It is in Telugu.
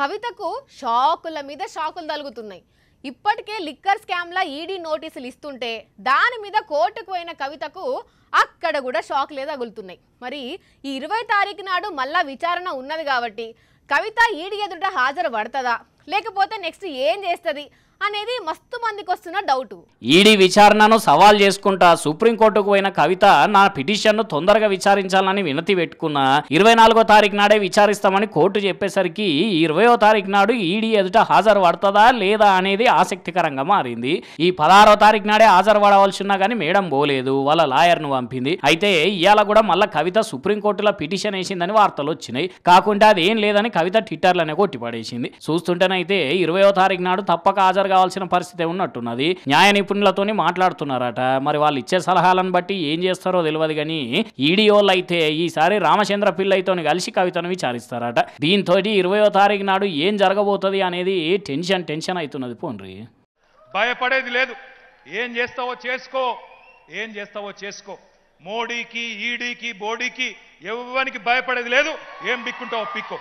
కవితకు షాకుల మీద షాకులు తలుగుతున్నాయి ఇప్పటికే లిక్కర్ స్కామ్లా ఈడీ నోటీసులు ఇస్తుంటే దాని మీద కోర్టుకు పోయిన కవితకు అక్కడ కూడా షాక్లే తగులుతున్నాయి మరి ఈ ఇరవై తారీఖు నాడు మళ్ళా విచారణ ఉన్నది కాబట్టి కవిత ఈడీ ఎదుట హాజరు పడుతుందా లేకపోతే నెక్స్ట్ ఏం చేస్తుంది అనేది మస్తు మందికి వస్తున్న డౌట్ ఈడీ విచారణను సవాల్ చేసుకుంటా సుప్రీంకోర్టుకు పోయిన కవిత నా పిటిషన్ను తొందరగా విచారించాలని వినతి పెట్టుకున్నా ఇరవై నాలుగో తారీఖు నాడే విచారిస్తామని కోర్టు చెప్పేసరికి ఇరవయో తారీఖు నాడు ఈడీ ఎదుట హాజరు పడుతుందా లేదా అనేది ఆసక్తికరంగా మారింది ఈ పదహారో తారీఖు నాడే హాజరు పడవలసిన్నా కానీ మేడం పోలేదు వాళ్ళ లాయర్ ను పంపింది అయితే ఇవాళ కూడా మళ్ళీ కవిత సుప్రీంకోర్టులో పిటిషన్ వేసిందని వార్తలు వచ్చినాయి కాకుండా అది ఏం లేదని కవిత ట్విట్టర్లనే కొట్టిపడేసింది చూస్తుంటేనే అయితే ఇరవయో తారీఖు నాడు తప్పక హాజరు కావాల్సిన పరిస్థితి ఉన్నట్టున్నది న్యాయ నిపుణులతోని మాట్లాడుతున్నారట మరి వాళ్ళు ఇచ్చే సలహాలను బట్టి ఏం చేస్తారో తెలియదు కానీ ఈడీఓలు అయితే ఈసారి రామచంద్ర పిల్లైతో కలిసి కవితను విచారిస్తారట దీంతో ఇరవయో తారీఖు నాడు ఏం జరగబోతుంది అనేది టెన్షన్ టెన్షన్ అవుతున్నది పోన్రీ భయపడేది లేదు ఏం చేస్తావో చేసుకో ఏం చేస్తావో చేసుకో మోడీకి ఈడీకి బోడీకి ఎవరికి భయపడేది లేదు ఏం బిక్కుంటావో పిక్కో